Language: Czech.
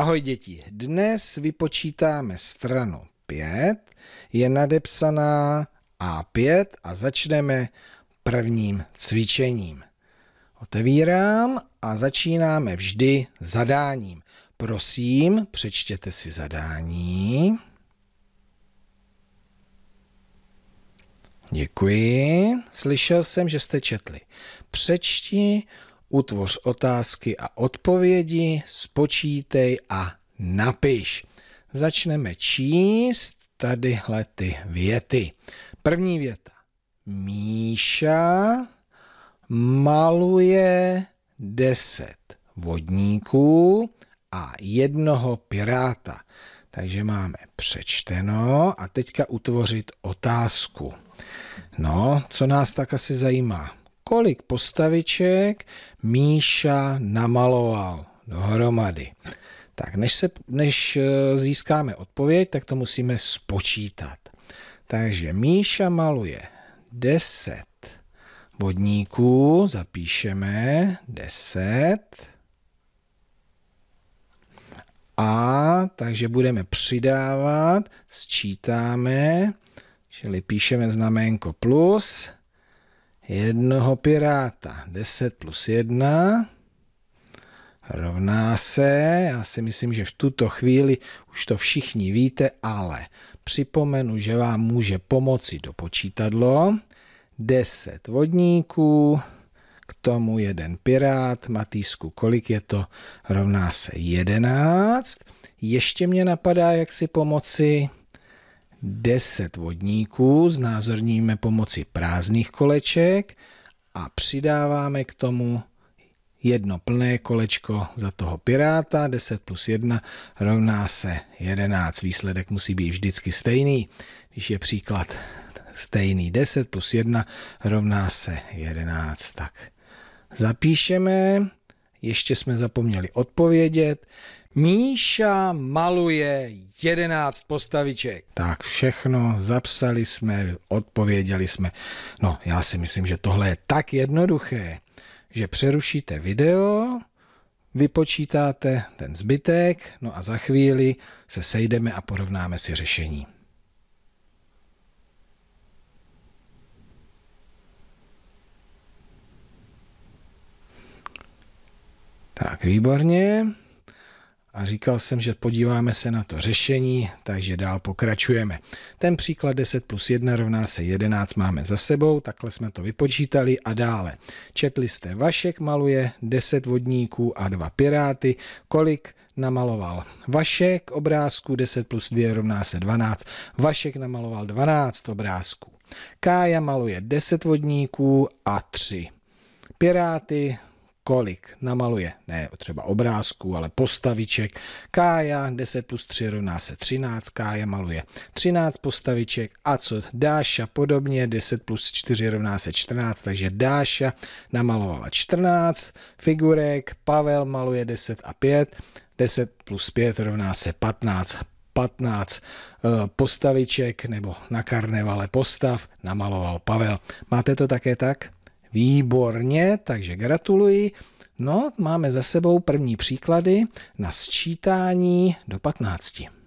Ahoj děti, dnes vypočítáme stranu 5, je nadepsaná A5 a začneme prvním cvičením. Otevírám a začínáme vždy zadáním. Prosím, přečtěte si zadání. Děkuji. Slyšel jsem, že jste četli. Přečti utvoř otázky a odpovědi, spočítej a napiš. Začneme číst tadyhle ty věty. První věta. Míša maluje deset vodníků a jednoho piráta. Takže máme přečteno a teďka utvořit otázku. No, co nás tak asi zajímá? kolik postaviček Míša namaloval dohromady. Tak než, se, než eh, získáme odpověď, tak to musíme spočítat. Takže Míša maluje 10 vodníků, zapíšeme 10. A takže budeme přidávat, sčítáme, čili píšeme znaménko plus jednoho piráta. 10 plus 1 rovná se, já si myslím, že v tuto chvíli už to všichni víte, ale připomenu, že vám může pomoci do počítadlo 10 vodníků, k tomu jeden pirát, Matýsku, kolik je to, rovná se 11. Ještě mě napadá, jak si pomoci 10 vodníků znázorníme pomocí prázdných koleček a přidáváme k tomu jedno plné kolečko za toho piráta, 10 plus 1 rovná se 11. Výsledek musí být vždycky stejný. Když je příklad stejný 10 plus 1 rovná se 11, tak zapíšeme ještě jsme zapomněli odpovědět. Míša maluje 11 postaviček. Tak všechno zapsali jsme, odpověděli jsme. No, já si myslím, že tohle je tak jednoduché, že přerušíte video, vypočítáte ten zbytek, no a za chvíli se sejdeme a porovnáme si řešení. Tak, výborně. A říkal jsem, že podíváme se na to řešení, takže dál pokračujeme. Ten příklad 10 plus 1 rovná se 11 máme za sebou, takhle jsme to vypočítali a dále. Četli jste, Vašek maluje 10 vodníků a 2 piráty, kolik namaloval Vašek obrázku, 10 plus 2 rovná se 12, Vašek namaloval 12 obrázků. Kája maluje 10 vodníků a 3 piráty, kolik namaluje, ne třeba obrázku, ale postaviček. Kája 10 plus 3 rovná se 13, Kája maluje 13 postaviček a co Dáša podobně 10 plus 4 rovná se 14, takže Dáša namalovala 14 figurek, Pavel maluje 10 a 5, 10 plus 5 rovná se 15. 15 eh, postaviček nebo na karnevale postav namaloval Pavel. Máte to také tak? Výborně, takže gratuluji. No, máme za sebou první příklady na sčítání do 15.